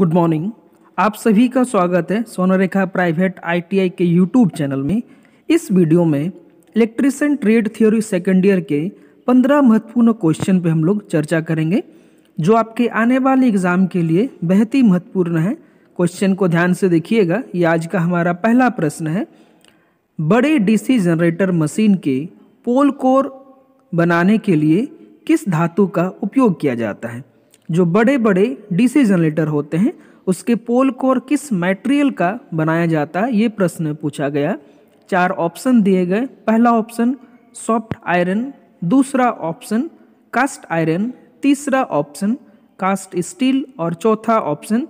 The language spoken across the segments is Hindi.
गुड मॉर्निंग आप सभी का स्वागत है सोनरेखा प्राइवेट आईटीआई के यूट्यूब चैनल में इस वीडियो में electrician trade theory second year के 15 महत्वपूर्ण क्वेश्चन पे हम लोग चर्चा करेंगे जो आपके आने वाले एग्जाम के लिए बेहद ही महत्वपूर्ण है क्वेश्चन को ध्यान से देखिएगा ये आज का हमारा पहला प्रश्न है बड़े डीसी जनरेटर मशीन के पोल कोर बनाने के लिए किस धातु का उपयोग किया जाता है जो बड़े बड़े डीसी जनरेटर होते हैं उसके पोल कोर किस मटेरियल का बनाया जाता है ये प्रश्न पूछा गया चार ऑप्शन दिए गए पहला ऑप्शन सॉफ्ट आयरन दूसरा ऑप्शन कास्ट आयरन तीसरा ऑप्शन कास्ट स्टील और चौथा ऑप्शन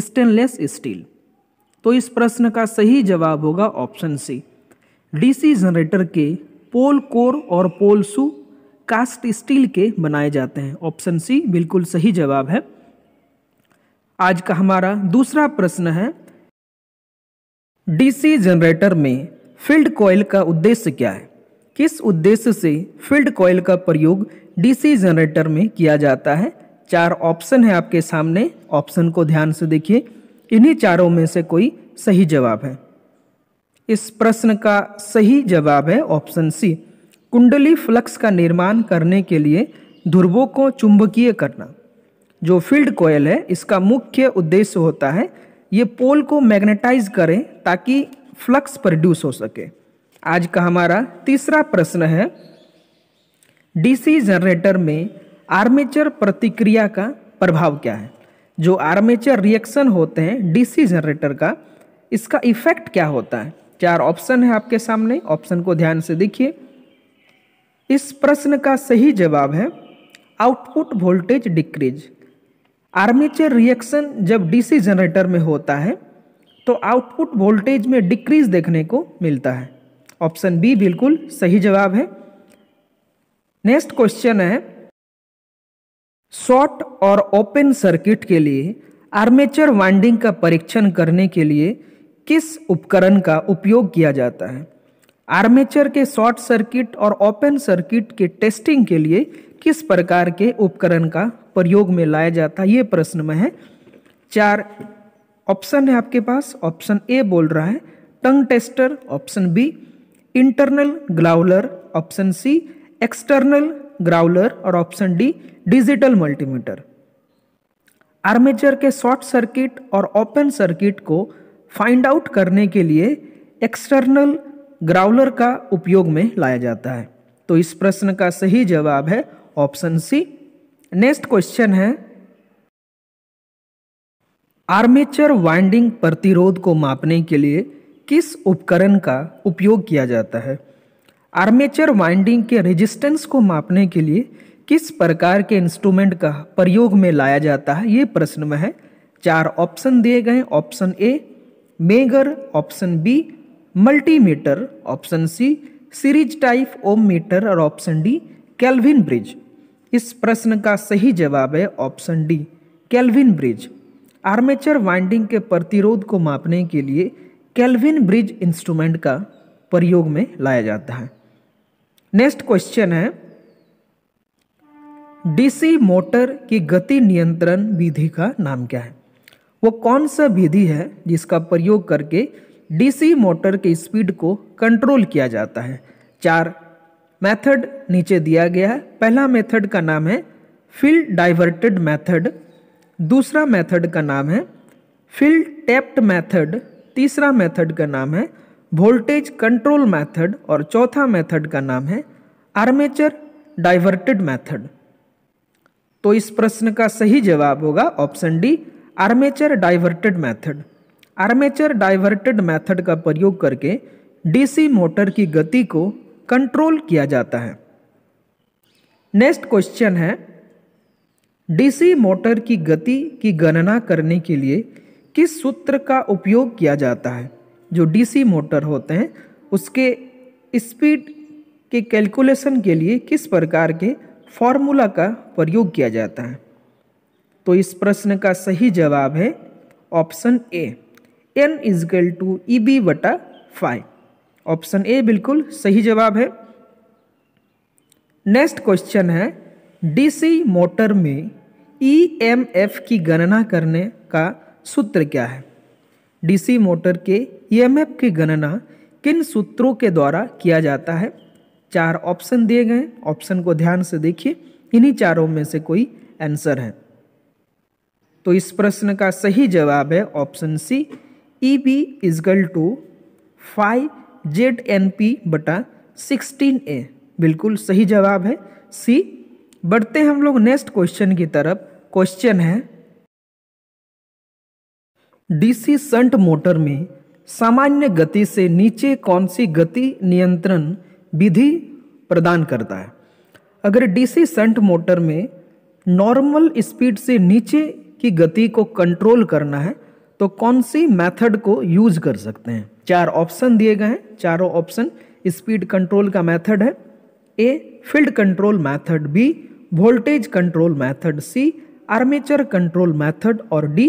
स्टेनलेस स्टील तो इस प्रश्न का सही जवाब होगा ऑप्शन सी डीसी जनरेटर के पोल कोर और पोल सू कास्ट स्टील के बनाए जाते हैं ऑप्शन सी बिल्कुल सही जवाब है आज का हमारा दूसरा प्रश्न है डीसी जनरेटर में फील्ड कॉयल का उद्देश्य क्या है किस उद्देश्य से फील्ड कॉयल का प्रयोग डीसी जनरेटर में किया जाता है चार ऑप्शन है आपके सामने ऑप्शन को ध्यान से देखिए इन्हीं चारों में से कोई सही जवाब है इस प्रश्न का सही जवाब है ऑप्शन सी कुंडली फ्लक्स का निर्माण करने के लिए ध्रुवों को चुंबकीय करना जो फील्ड कोयल है इसका मुख्य उद्देश्य होता है ये पोल को मैग्नेटाइज करें ताकि फ्लक्स प्रोड्यूस हो सके आज का हमारा तीसरा प्रश्न है डीसी जनरेटर में आर्मेचर प्रतिक्रिया का प्रभाव क्या है जो आर्मेचर रिएक्शन होते हैं डीसी जनरेटर का इसका इफेक्ट क्या होता है चार ऑप्शन है आपके सामने ऑप्शन को ध्यान से देखिए इस प्रश्न का सही जवाब है output voltage decrease armature reaction जब डीसी जनरेटर में होता है तो आउटपुट वोल्टेज में डिक्रीज देखने को मिलता है ऑप्शन बी बिल्कुल सही जवाब है नेक्स्ट क्वेश्चन है शॉर्ट और ओपन सर्किट के लिए आर्मेचर वाइंडिंग का परीक्षण करने के लिए किस उपकरण का उपयोग किया जाता है आर्मेचर के शॉर्ट सर्किट और ओपन सर्किट के टेस्टिंग के लिए किस प्रकार के उपकरण का प्रयोग में लाया जाता है ये प्रश्न में है चार ऑप्शन है आपके पास ऑप्शन ए बोल रहा है tongue tester option B internal growler option C external growler और option D digital multimeter armature के शॉर्ट सर्किट और ओपन सर्किट को फाइंड आउट करने के लिए एक्सटर्नल ग्राउलर का उपयोग में लाया जाता है तो इस प्रश्न का सही जवाब है ऑप्शन सी नेक्स्ट क्वेश्चन है आर्मेचर वाइंडिंग प्रतिरोध को मापने के लिए किस उपकरण का उपयोग किया जाता है आर्मेचर वाइंडिंग के रेजिस्टेंस को मापने के लिए किस प्रकार के इंस्ट्रूमेंट का प्रयोग में लाया जाता है ये प्रश्न में है चार ऑप्शन दिए गए option A megger option B multimeter option C series type ohm meter और ऑप्शन डी कैल्विन ब्रिज इस प्रश्न का सही जवाब है option D Kelvin bridge armature winding के प्रतिरोध को मापने के लिए कैल्विन ब्रिज इंस्ट्रूमेंट का प्रयोग में लाया जाता है नेक्स्ट क्वेश्चन है डीसी मोटर की गति नियंत्रण विधि का नाम क्या है वो कौन सा विधि है जिसका प्रयोग करके डीसी मोटर की स्पीड को कंट्रोल किया जाता है चार मेथड नीचे दिया गया है पहला मेथड का नाम है फिल डाइवर्टेड मेथड दूसरा मेथड का नाम है फिल टैप्ड मेथड तीसरा मेथड का नाम है वोल्टेज कंट्रोल मेथड और चौथा मेथड का नाम है आर्मेचर डाइवर्टेड मेथड तो इस प्रश्न का सही जवाब होगा option D armature diverted method armature diverted method का प्रयोग करके डीसी मोटर की गति को कंट्रोल किया जाता है नेक्स्ट क्वेश्चन है डीसी मोटर की गति की गणना करने के लिए किस सूत्र का उपयोग किया जाता है जो डीसी मोटर होते हैं उसके स्पीड के कैलकुलेशन के लिए किस प्रकार के फॉर्मूला का प्रयोग किया जाता है तो इस प्रश्न का सही जवाब है option A N equal to E B बटा फाइव ऑप्शन ए बिल्कुल सही जवाब है नेक्स्ट क्वेश्चन है डीसी मोटर में ईएमएफ e की गणना करने का सूत्र क्या है डीसी मोटर के ईएमएफ e की गणना किन सूत्रों के द्वारा किया जाता है चार ऑप्शन दिए गए ऑप्शन को ध्यान से देखिए इन्हीं चारों में से कोई आंसर है तो इस प्रश्न का सही जवाब है option C E B equal to five Z N P बटा सिक्सटीन ए बिल्कुल सही जवाब है सी बढ़ते हम लोग नेक्स्ट क्वेश्चन की तरफ क्वेश्चन है डीसी संट मोटर में सामान्य गति से नीचे कौन सी गति नियंत्रण विधि प्रदान करता है अगर डीसी संट मोटर में नॉर्मल स्पीड से नीचे की गति को कंट्रोल करना है तो कौन सी मेथड को यूज कर सकते हैं चार ऑप्शन दिए गए हैं चारों ऑप्शन स्पीड कंट्रोल का मेथड है A field control method B voltage control method C armature control method और D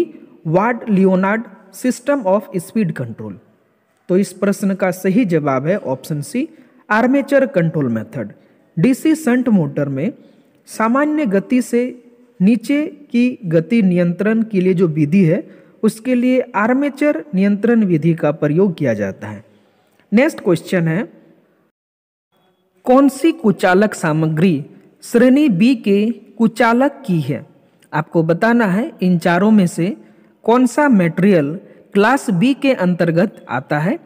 Ward Leonard system of speed control तो इस प्रश्न का सही जवाब है option C armature control method DC shunt motor में सामान्य गति से नीचे की गति नियंत्रण के लिए जो विधि है उसके लिए आर्मेचर नियंत्रण विधि का प्रयोग किया जाता है नेक्स्ट क्वेश्चन है कौन सी कुचालक सामग्री श्रेणी बी के कुचालक की है आपको बताना है इन चारों में से कौन सा मटेरियल क्लास बी के अंतर्गत आता है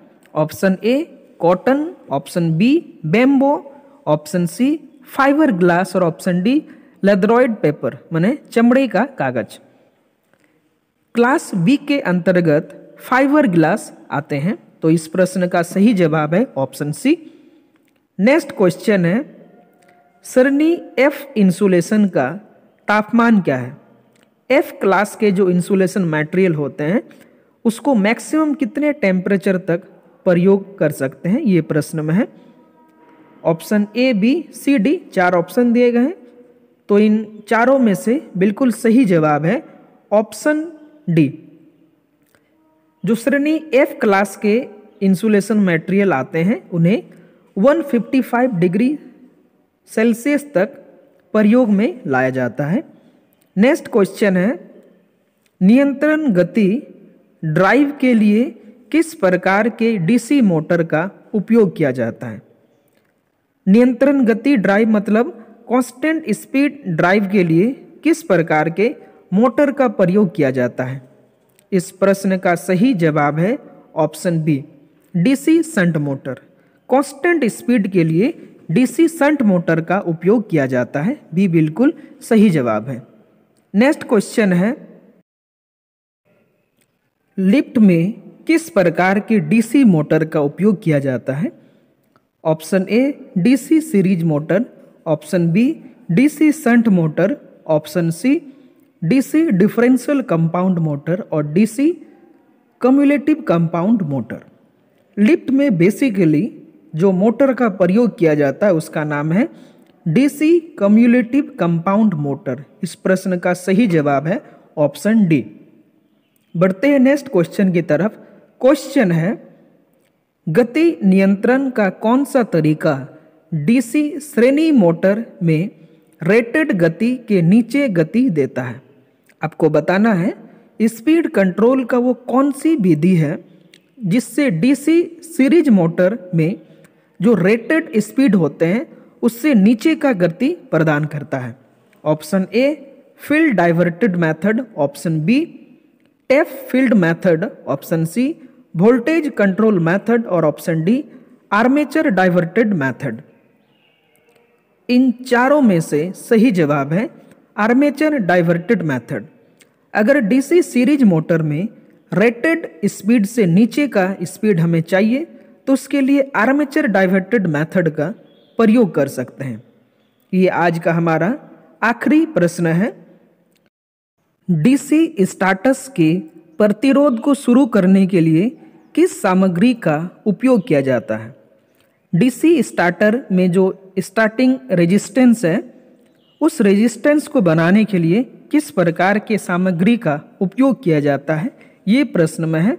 option A cotton option B bamboo option C fibre glass और ऑप्शन डी लेदरॉइड पेपर माने चमड़े का कागज़ क्लास बी के अंतर्गत फाइबर ग्लास आते हैं तो इस प्रश्न का सही जवाब है ऑप्शन सी नेक्स्ट क्वेश्चन है सरनी एफ इंसुलेशन का तापमान क्या है एफ क्लास के जो इंसुलेशन मटेरियल होते हैं उसको मैक्सिमम कितने टेम्परेचर तक प्रयोग कर सकते हैं ये प्रश्न में है option A B C D चार ऑप्शन दिए गए हैं तो इन चारों में से बिल्कुल सही जवाब है ऑप्शन डी जो श्रेणी एफ क्लास के इंसुलेशन मटेरियल आते हैं उन्हें 155 डिग्री सेल्सियस तक प्रयोग में लाया जाता है नेक्स्ट क्वेश्चन है नियंत्रण गति ड्राइव के लिए किस प्रकार के डीसी मोटर का उपयोग किया जाता है नियंत्रण गति ड्राइव मतलब कांस्टेंट स्पीड ड्राइव के लिए किस प्रकार के मोटर का प्रयोग किया जाता है इस प्रश्न का सही जवाब है option B DC shunt motor constant speed के लिए डीसी संट मोटर का उपयोग किया जाता है भी बिल्कुल सही जवाब है नेक्स्ट क्वेश्चन है लिफ्ट में किस प्रकार की डीसी मोटर का उपयोग किया जाता है option A DC series motor option B DC shunt motor option C DC differential compound motor और DC cumulative compound motor lift में बेसिकली जो मोटर का प्रयोग किया जाता है उसका नाम है डीसी कम्युलेटिव कंपाउंड मोटर इस प्रश्न का सही जवाब है ऑप्शन डी बढ़ते हैं नेक्स्ट क्वेश्चन की तरफ क्वेश्चन है गति नियंत्रण का कौन सा तरीका डीसी श्रेणी मोटर में रेटेड गति के नीचे गति देता है आपको बताना है स्पीड कंट्रोल का वो कौन सी विधि है जिससे डीसी सीरीज मोटर में जो रेटेड स्पीड होते हैं उससे नीचे का गति प्रदान करता है option A field diverted method option B tapped field method option C voltage control method और option D armature diverted method इन चारों में से सही जवाब है आर्मेचर डाइवर्टेड मेथड अगर डीसी सीरीज मोटर में रेटेड स्पीड से नीचे का स्पीड हमें चाहिए तो उसके लिए आर्मेचर डाइवर्टेड मेथड का प्रयोग कर सकते हैं ये आज का हमारा आखिरी प्रश्न है डीसी स्टार्टस के प्रतिरोध को शुरू करने के लिए किस सामग्री का उपयोग किया जाता है डीसी स्टार्टर में जो स्टार्टिंग रेजिस्टेंस है उस रेजिस्टेंस को बनाने के लिए किस प्रकार के सामग्री का उपयोग किया जाता है ये प्रश्न में है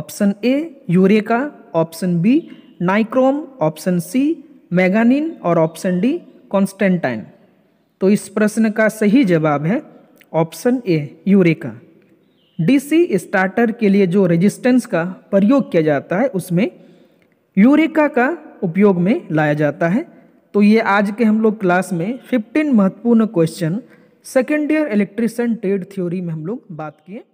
option A eureka option B nichrome option C manganin और ऑप्शन डी कॉन्स्टेंटाइन तो इस प्रश्न का सही जवाब है option A eureka DC starter के लिए जो रेजिस्टेंस का प्रयोग किया जाता है उसमें यूरेका का उपयोग में लाया जाता है तो ये आज के हम लोग क्लास में 15 महत्वपूर्ण question second year electrician trade theory में हम लोग बात किए